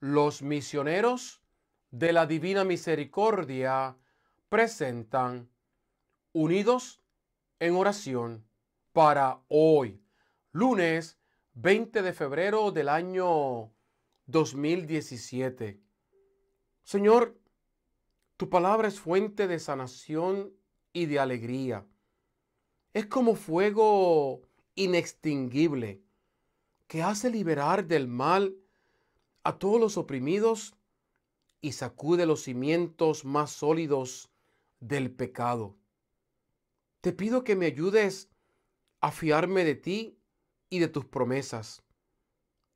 Los misioneros de la Divina Misericordia presentan Unidos en oración para hoy, lunes 20 de febrero del año 2017. Señor, tu palabra es fuente de sanación y de alegría. Es como fuego inextinguible que hace liberar del mal a todos los oprimidos y sacude los cimientos más sólidos del pecado. Te pido que me ayudes a fiarme de ti y de tus promesas.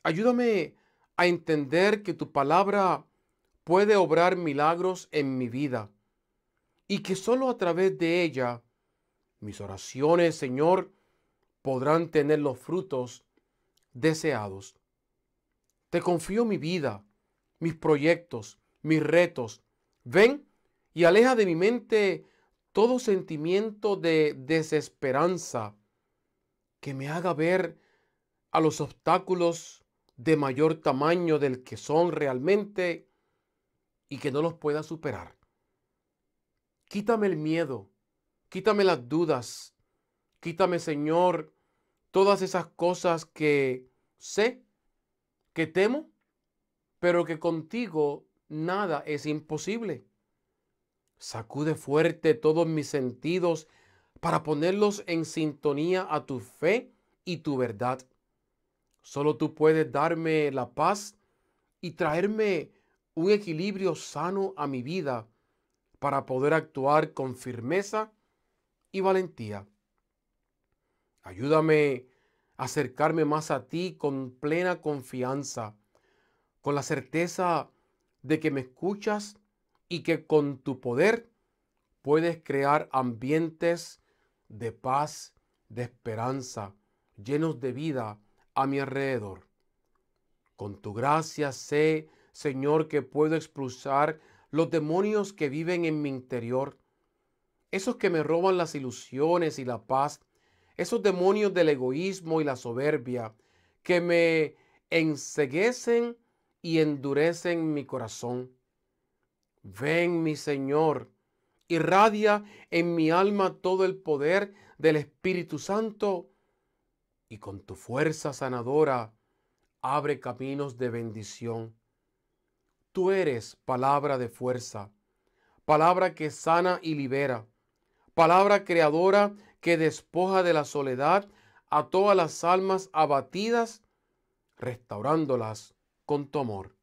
Ayúdame a entender que tu palabra puede obrar milagros en mi vida y que sólo a través de ella mis oraciones, Señor, podrán tener los frutos deseados. Te confío mi vida, mis proyectos, mis retos. Ven y aleja de mi mente todo sentimiento de desesperanza que me haga ver a los obstáculos de mayor tamaño del que son realmente y que no los pueda superar. Quítame el miedo, quítame las dudas, quítame Señor todas esas cosas que sé que temo, pero que contigo nada es imposible. Sacude fuerte todos mis sentidos para ponerlos en sintonía a tu fe y tu verdad. Solo tú puedes darme la paz y traerme un equilibrio sano a mi vida para poder actuar con firmeza y valentía. Ayúdame acercarme más a ti con plena confianza, con la certeza de que me escuchas y que con tu poder puedes crear ambientes de paz, de esperanza, llenos de vida a mi alrededor. Con tu gracia sé, Señor, que puedo expulsar los demonios que viven en mi interior, esos que me roban las ilusiones y la paz, esos demonios del egoísmo y la soberbia que me enseguecen y endurecen mi corazón. Ven, mi Señor, irradia en mi alma todo el poder del Espíritu Santo y con tu fuerza sanadora abre caminos de bendición. Tú eres palabra de fuerza, palabra que sana y libera, palabra creadora que despoja de la soledad a todas las almas abatidas, restaurándolas con tu amor.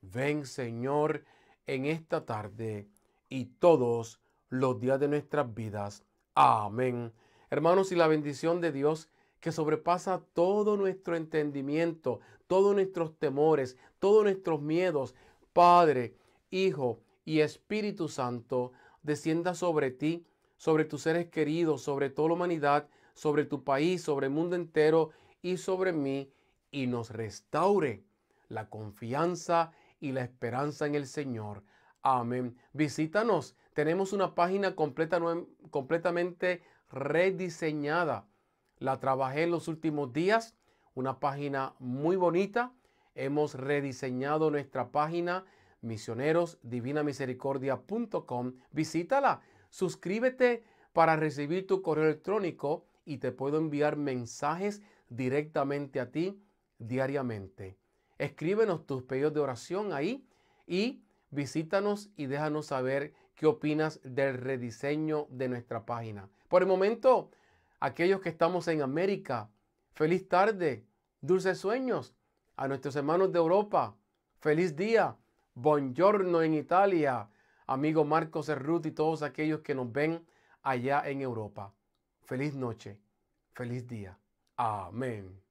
Ven, Señor, en esta tarde y todos los días de nuestras vidas. Amén. Hermanos, y la bendición de Dios que sobrepasa todo nuestro entendimiento, todos nuestros temores, todos nuestros miedos, Padre, Hijo y Espíritu Santo, descienda sobre ti sobre tus seres queridos, sobre toda la humanidad, sobre tu país, sobre el mundo entero y sobre mí, y nos restaure la confianza y la esperanza en el Señor. Amén. Visítanos. Tenemos una página completamente rediseñada. La trabajé en los últimos días. Una página muy bonita. Hemos rediseñado nuestra página misionerosdivinamisericordia.com. Visítala Suscríbete para recibir tu correo electrónico y te puedo enviar mensajes directamente a ti diariamente. Escríbenos tus pedidos de oración ahí y visítanos y déjanos saber qué opinas del rediseño de nuestra página. Por el momento, aquellos que estamos en América, feliz tarde, dulces sueños. A nuestros hermanos de Europa, feliz día, buongiorno en Italia amigo Marcos Cerruti y todos aquellos que nos ven allá en Europa. Feliz noche, feliz día. Amén.